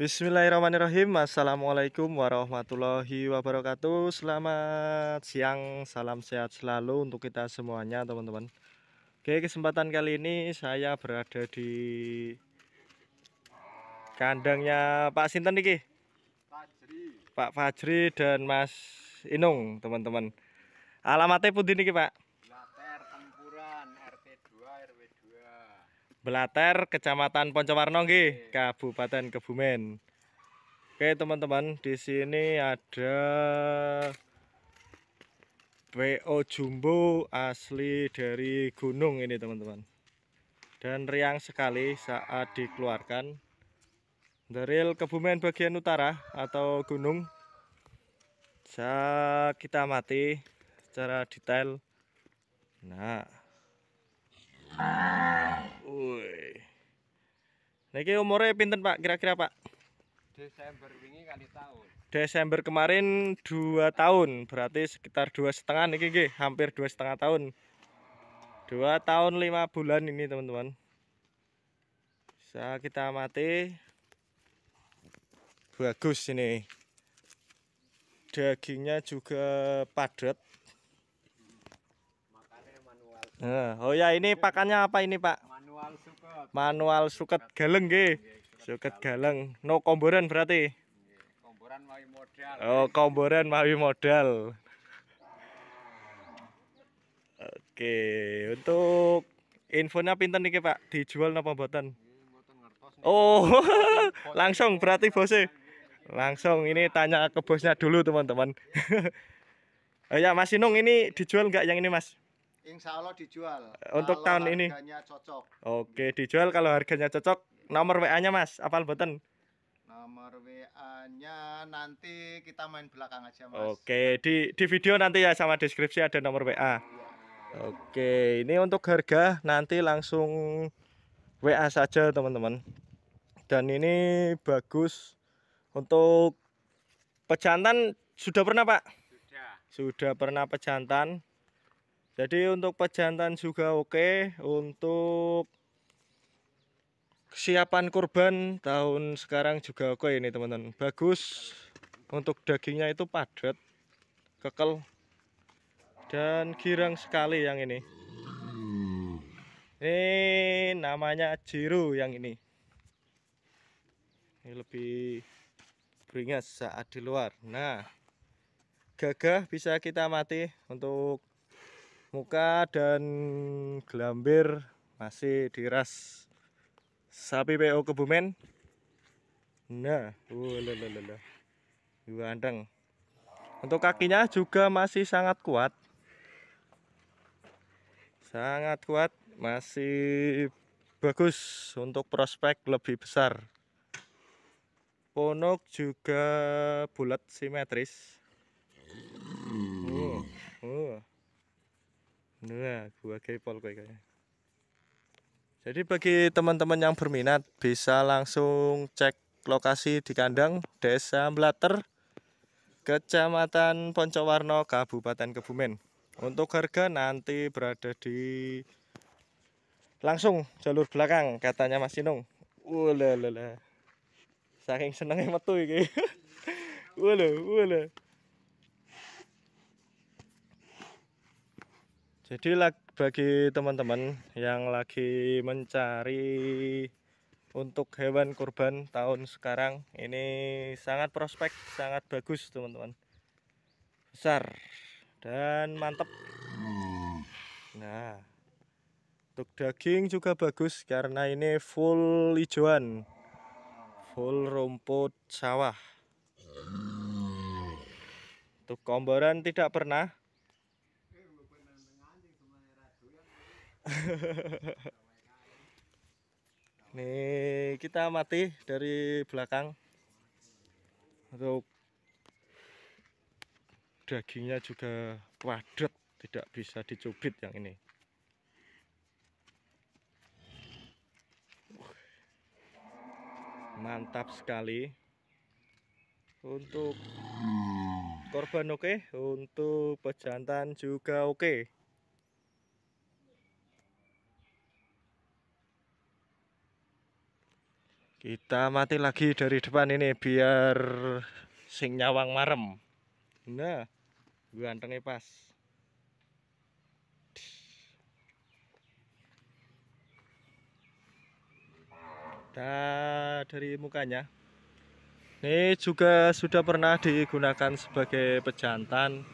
Bismillahirrahmanirrahim Assalamualaikum warahmatullahi wabarakatuh Selamat siang Salam sehat selalu untuk kita semuanya teman-teman Oke kesempatan kali ini Saya berada di Kandangnya Pak Sinten Niki Fajri. Pak Fajri dan Mas Inung teman-teman Alamatnya pun niki Pak Belater, Kecamatan Poncowarno Kabupaten Kebumen. Oke, teman-teman, di sini ada PO jumbo asli dari gunung ini, teman-teman. Dan riang sekali saat dikeluarkan. Deril Kebumen bagian utara atau gunung. Saya kita mati secara detail. Nah, Woi. Niki umurnya pinten Pak kira-kira Pak? Desember wingi kali tahun. Desember kemarin 2 tahun, berarti sekitar dua setengah niki nggih, hampir dua setengah tahun. Dua tahun lima bulan ini teman-teman. Bisa kita mati. Bagus ini. Dagingnya juga padat oh ya ini pakannya apa ini pak manual suket manual suket galeng gih. suket galeng no komboran berarti komboran mawi modal oh komboran mawi modal oke untuk infonya pinter nih pak dijual napa buatan? Oh, langsung berarti bosnya. Langsung ini tanya ke bosnya dulu teman-teman. oh ya Mas Inung ini dijual nggak yang ini Mas? Insya Allah dijual. Untuk kalau tahun ini. cocok. Oke, dijual kalau harganya cocok. Nomor WA-nya Mas, apal boten? Nomor WA-nya nanti kita main belakang aja Mas. Oke, di di video nanti ya sama deskripsi ada nomor WA. Oke, ini untuk harga nanti langsung WA saja teman-teman. Dan ini bagus untuk pejantan sudah pernah Pak? Sudah. Sudah pernah pejantan jadi untuk pejantan juga oke untuk kesiapan kurban tahun sekarang juga oke ini teman-teman bagus untuk dagingnya itu padat kekel dan girang sekali yang ini ini namanya jiru yang ini ini lebih beringas saat di luar nah gagah bisa kita mati untuk muka dan gelambir masih di sapi PO Kebumen. Nah, wulululululuh ganteng Untuk kakinya juga masih sangat kuat. Sangat kuat, masih bagus untuk prospek lebih besar. Ponok juga bulat simetris. Uh, uh. Nah, gua gepol kowe kayaknya. Jadi bagi teman-teman yang berminat bisa langsung cek lokasi di kandang Desa Blater, Kecamatan Poncowarno, Kabupaten Kebumen. Untuk harga nanti berada di langsung jalur belakang katanya Mas Sinung. Ulala. Saking senengnya metu iki. Ule, ule. jadi bagi teman-teman yang lagi mencari untuk hewan kurban tahun sekarang ini sangat prospek sangat bagus teman-teman besar dan mantap nah untuk daging juga bagus karena ini full hijauan full rumput sawah untuk komboran tidak pernah Nih, kita mati dari belakang. Untuk dagingnya juga padat, tidak bisa dicubit yang ini. Mantap sekali. Untuk korban oke, okay. untuk pejantan juga oke. Okay. kita mati lagi dari depan ini biar sing nyawang marem nah gue antengnya pas nah dari mukanya ini juga sudah pernah digunakan sebagai pejantan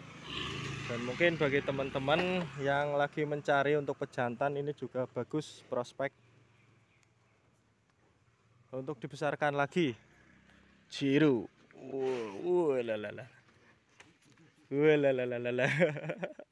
dan mungkin bagi teman-teman yang lagi mencari untuk pejantan ini juga bagus prospek untuk dibesarkan lagi jiru wow, wow, lalala. Wow, lalala.